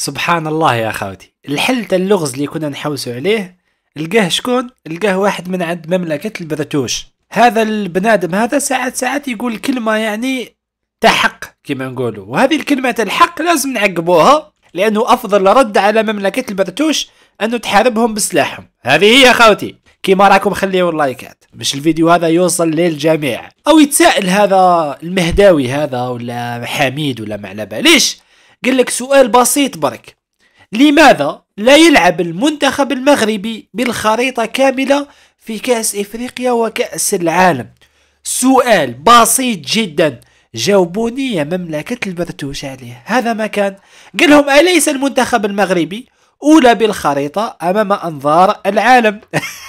سبحان الله يا خاوتي الحل تاع اللغز اللي كنا نحوسوا عليه لقاه شكون لقاه واحد من عند مملكة البرتوش هذا البنادم هذا ساعات ساعات يقول كلمة يعني تحق كما نقولوا وهذه الكلمة تاع الحق لازم نعقبوها لأنه أفضل رد على مملكة البرتوش أنه تحاربهم بسلاحهم هذه هي يا خاوتي كيما راكم خليوا اللايكات باش الفيديو هذا يوصل للجميع او يتساءل هذا المهداوي هذا ولا حميد ولا ما على باليش قال لك سؤال بسيط برك لماذا لا يلعب المنتخب المغربي بالخريطة كاملة في كأس إفريقيا وكأس العالم سؤال بسيط جدا جاوبوني يا مملكة البرتوش عليه هذا ما كان قال لهم أليس المنتخب المغربي أولى بالخريطة أمام أنظار العالم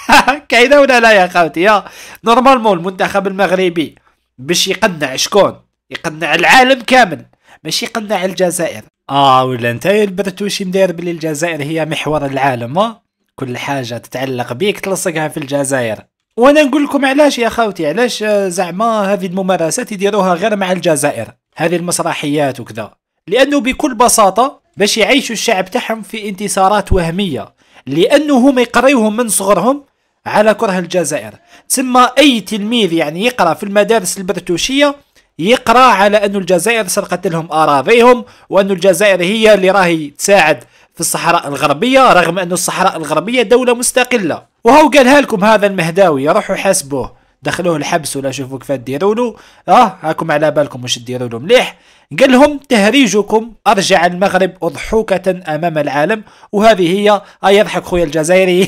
كاينه ولا لا يا خوتي يا نورمالمون المنتخب المغربي باش يقنع شكون يقنع العالم كامل ماشي قناع الجزائر اه ولا انت البرتوشي مداير بلي الجزائر هي محور العالم آه؟ كل حاجه تتعلق بيك تلصقها في الجزائر وانا نقول لكم علاش يا خاوتي علاش آه، زعما هذه الممارسات يديروها غير مع الجزائر هذه المسرحيات وكذا لانه بكل بساطه باش يعيشوا الشعب تاعهم في انتصارات وهميه لانه هما يقريوهم من صغرهم على كره الجزائر تسمى اي تلميذ يعني يقرا في المدارس البرتوشيه يقرا على أن الجزائر سرقت لهم أراضيهم وأن الجزائر هي اللي راهي تساعد في الصحراء الغربية رغم أن الصحراء الغربية دولة مستقلة وهو قالها لكم هذا المهداوي روحوا حاسبوه دخلوه الحبس ولا شوفوا كيف ديروا له اه هاكم على بالكم واش ديروا له مليح قال لهم تهريجكم ارجع المغرب اضحوكة امام العالم وهذه هي اه يضحك خويا الجزائري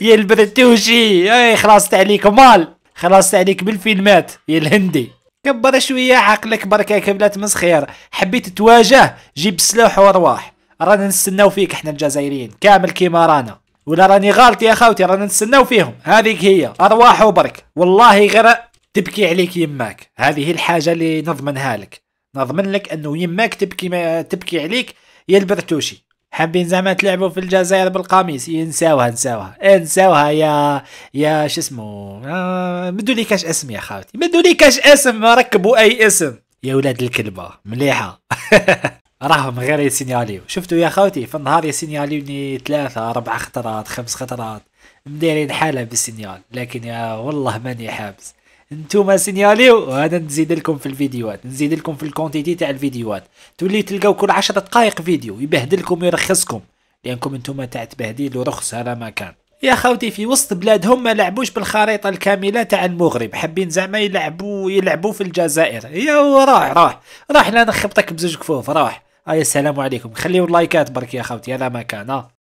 يا البرتوشي اي آه، خلاص تعليك مال خلاص تعليك بالفيلمات يا الهندي كبر شويه عقلك بركة كبلات كبلات مسخير حبيت تواجه جيب سلاح وارواح رانا نستناو فيك احنا الجزائريين كامل كيما رانا ولا راني غلط يا خاوتي رانا نستناو فيهم هذيك هي ارواح وبرك والله غير تبكي عليك يماك هذه الحاجه اللي نضمنها لك نضمن لك انه يماك تبكي ما تبكي عليك يا البرتوشي حابين زعما تلعبوا في الجزائر بالقميص ينساوها نساوها انساوها إيه، يا يا شو اسمه آه... بدو لي كاش اسم يا خاوتي بدو لي كاش اسم ركبوا اي اسم يا ولاد الكلبه مليحه راهم غير يسينياليو شفتوا يا خاوتي في النهار يسينياليوني ثلاثة أربع خطرات خمس خطرات مدايرين حالة بالسينيال لكن يا والله ماني حابس نتوما سينياليو وهذا نزيد لكم في الفيديوهات نزيد لكم في الكونتيتي تاع الفيديوهات تولي تلقاو كل 10 دقائق فيديو يبهدلكم ويرخصكم لانكم نتوما تاع تبهديل ورخص هذا ما كان يا خوتي في وسط بلادهم ما لعبوش بالخريطة الكاملة تاع المغرب حابين زعما يلعبوا يلعبوا في الجزائر يا راح راح راح لا نخبطك بزوج كفوف راح آه، يا السلام عليكم خليو اللايكات برك يا خوتي هذا ما كان آه.